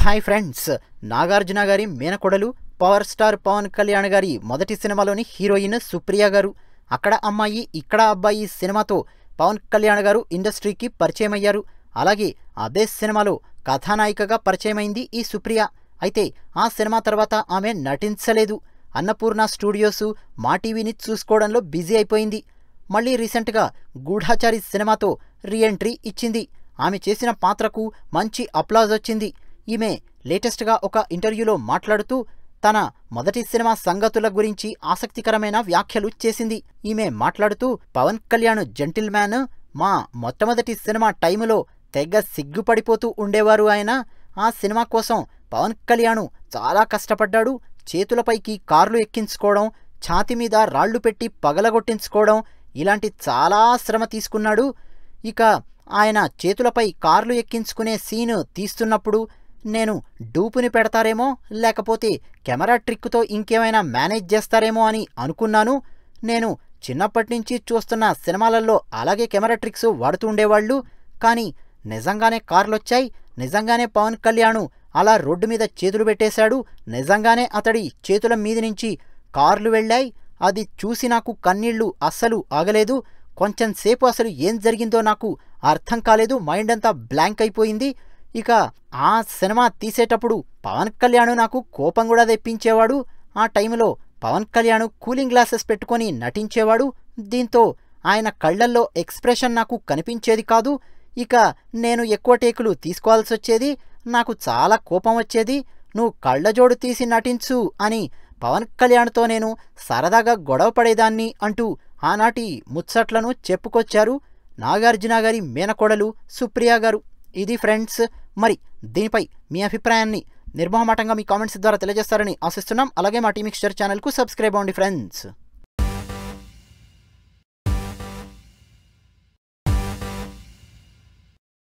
hi friends Nagarjuna గారి మేనకొడలు power star Pawan Kalyan గారి మొదటి సినిమాలోని హీరోయిన్ సుప్రియ గారు అక్కడ అమ్మాయి ఇక్కడ అబ్బాయి సినిమాతో పవన్ కళ్యాణ్ గారు ఇండస్ట్రీకి పరిచయం అయ్యారు అలాగే అదే సినిమాలో కథానాయికగా పరిచయమైంది ఈ సుప్రియ అయితే ఆ సినిమా తర్వాత ఆమె నటించలేదు అన్నపూర్ణ స్టూడియోసు మా టీవీని చూసుకోవడంలో బిజీ అయిపోయింది మళ్ళీ రీసెంట్గా గూఢాచారి సినిమాతో రీఎంట్రీ ఇచ్చింది ఆమె చేసిన పాత్రకు మంచి అప్లాజ్ వచ్చింది ఈమె లేటెస్ట్గా ఒక ఇంటర్వ్యూలో మాట్లాడుతూ తన మొదటి సినిమా సంగతుల గురించి ఆసక్తికరమైన వ్యాఖ్యలు చేసింది ఈమె మాట్లాడుతూ పవన్ కళ్యాణ్ జెంటిల్మ్యాన్ మా మొట్టమొదటి సినిమా టైములో తెగ సిగ్గుపడిపోతూ ఉండేవారు ఆయన ఆ సినిమా కోసం పవన్ కళ్యాణ్ చాలా కష్టపడ్డాడు చేతులపైకి కార్లు ఎక్కించుకోవడం ఛాతి మీద రాళ్లు పెట్టి పగలగొట్టించుకోవడం ఇలాంటి చాలా శ్రమ తీసుకున్నాడు ఇక ఆయన చేతులపై కార్లు ఎక్కించుకునే సీను తీస్తున్నప్పుడు నేను డూపుని పెడతారేమో లేకపోతే కెమెరా ట్రిక్తో ఇంకేమైనా మేనేజ్ చేస్తారేమో అని అనుకున్నాను నేను చిన్నప్పటినుంచి చూస్తున్న సినిమాలలో అలాగే కెమెరా ట్రిక్స్ వాడుతూ ఉండేవాళ్ళు కానీ నిజంగానే కార్లొచ్చాయి నిజంగానే పవన్ కళ్యాణ్ అలా రోడ్డు మీద చేతులు పెట్టేశాడు నిజంగానే అతడి చేతుల మీద నుంచి కార్లు వెళ్ళాయి అది చూసి నాకు కన్నీళ్లు అస్సలు ఆగలేదు కొంచెంసేపు అసలు ఏం జరిగిందో నాకు అర్థం కాలేదు మైండ్ అంతా బ్లాంక్ అయిపోయింది ఇక ఆ సినిమా తీసేటప్పుడు పవన్ కళ్యాణ్ నాకు కోపం కూడా తెప్పించేవాడు ఆ టైంలో పవన్ కళ్యాణ్ కూలింగ్ గ్లాసెస్ పెట్టుకొని నటించేవాడు దీంతో ఆయన కళ్లల్లో ఎక్స్ప్రెషన్ నాకు కనిపించేది కాదు ఇక నేను ఎక్కువ టేకులు తీసుకోవాల్సి వచ్చేది నాకు చాలా కోపం వచ్చేది నువ్వు కళ్ళజోడు తీసి నటించు అని పవన్ కళ్యాణ్తో నేను సరదాగా గొడవ పడేదాన్ని అంటూ ఆనాటి ముచ్చట్లను చెప్పుకొచ్చారు నాగార్జున గారి మేనకోడలు సుప్రియా గారు ఇది ఫ్రెండ్స్ మరి దీనిపై మీ అభిప్రాయాన్ని నిర్మహమాటంగా మీ కామెంట్స్ ద్వారా తెలియజేస్తారని ఆశిస్తున్నాం అలాగే మా టీమిక్స్చర్ ఛానల్కు సబ్స్క్రైబ్ అవ్వండి ఫ్రెండ్స్